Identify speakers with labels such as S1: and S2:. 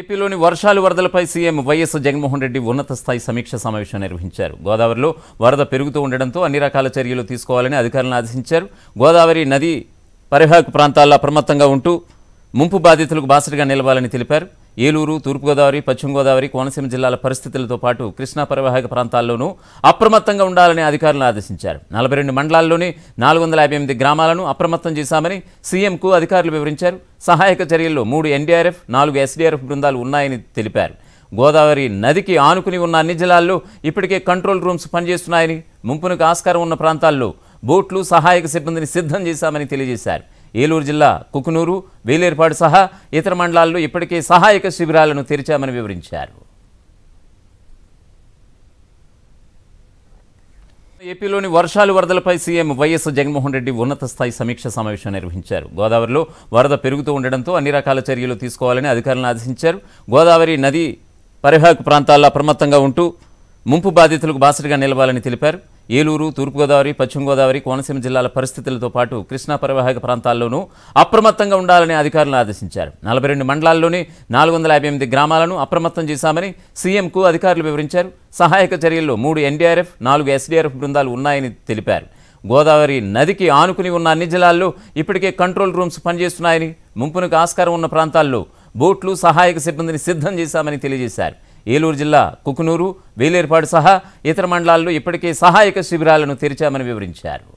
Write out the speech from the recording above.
S1: ఏపీలోని వర్షాలు వరదలపై సీఎం వైఎస్ జగన్మోహన్ రెడ్డి ఉన్నత స్థాయి సమీక్ష సమావేశం నిర్వహించారు గోదావరిలో వరద పెరుగుతూ ఉండడంతో అన్ని రకాల చర్యలు తీసుకోవాలని అధికారులను ఆదేశించారు గోదావరి నది పరివాహక ప్రాంతాల్లో అప్రమత్తంగా ఉంటూ ముంపు బాధితులకు బాసటగా నిలవాలని తెలిపారు ఏలూరు తూర్పుగోదావరి పశ్చిమగోదావరి కోనసీమ జిల్లాల పరిస్థితులతో పాటు కృష్ణా పరివాహక ప్రాంతాల్లోనూ అప్రమత్తంగా ఉండాలని అధికారులను ఆదేశించారు నలభై రెండు మండలాల్లోని నాలుగు వందల యాభై ఎనిమిది గ్రామాలను అప్రమత్తం చేశామని సీఎంకు అధికారులు వివరించారు సహాయక చర్యల్లో మూడు ఎన్డీఆర్ఎఫ్ నాలుగు ఎస్డీఆర్ఎఫ్ బృందాలు ఉన్నాయని తెలిపారు గోదావరి నదికి ఆనుకుని ఉన్న అన్ని జిల్లాల్లో ఇప్పటికే కంట్రోల్ రూమ్స్ పనిచేస్తున్నాయని ముంపునకు ఆస్కారం ఉన్న ప్రాంతాల్లో బోట్లు సహాయక సిబ్బందిని సిద్ధం చేశామని తెలియజేశారు ఏలూరు జిల్లా కుకునూరు వేలేర్పాడు సహా ఇతర మండలాల్లో ఇప్పటికే సహాయక శిబిరాలను తెరిచామని వివరించారు ఏపీలోని వర్షాలు వరదలపై సీఎం వైఎస్ జగన్మోహన్ రెడ్డి ఉన్నత స్థాయి సమీక్ష సమావేశం నిర్వహించారు గోదావరిలో వరద పెరుగుతూ ఉండడంతో అన్ని రకాల చర్యలు తీసుకోవాలని అధికారులను ఆదేశించారు గోదావరి నది పరిహాక ప్రాంతాల్లో అప్రమత్తంగా ఉంటూ ముంపు బాధితులకు బాసటగా నిలవాలని తెలిపారు ఏలూరు తూర్పుగోదావరి పశ్చిమగోదావరి కోనసీమ జిల్లాల పరిస్థితులతో పాటు కృష్ణా పరివాహక ప్రాంతాల్లోనూ అప్రమత్తంగా ఉండాలని అధికారులను ఆదేశించారు నలభై రెండు మండలాల్లోని నాలుగు వందల యాభై ఎనిమిది గ్రామాలను అప్రమత్తం చేశామని సీఎంకు అధికారులు వివరించారు సహాయక చర్యల్లో మూడు ఎన్డీఆర్ఎఫ్ నాలుగు ఎస్డీఆర్ఎఫ్ బృందాలు ఉన్నాయని తెలిపారు గోదావరి నదికి ఆనుకుని ఉన్న అన్ని జిల్లాల్లో ఇప్పటికే కంట్రోల్ రూమ్స్ పనిచేస్తున్నాయని ముంపునకు ఆస్కారం ఉన్న ప్రాంతాల్లో బోట్లు సహాయక సిబ్బందిని సిద్ధం చేశామని తెలియజేశారు ఏలూరు జిల్లా కుకునూరు వేలేర్పాడు సహా ఇతర మండలాల్లో ఇప్పటికే సహాయక శిబిరాలను తెరిచామని వివరించారు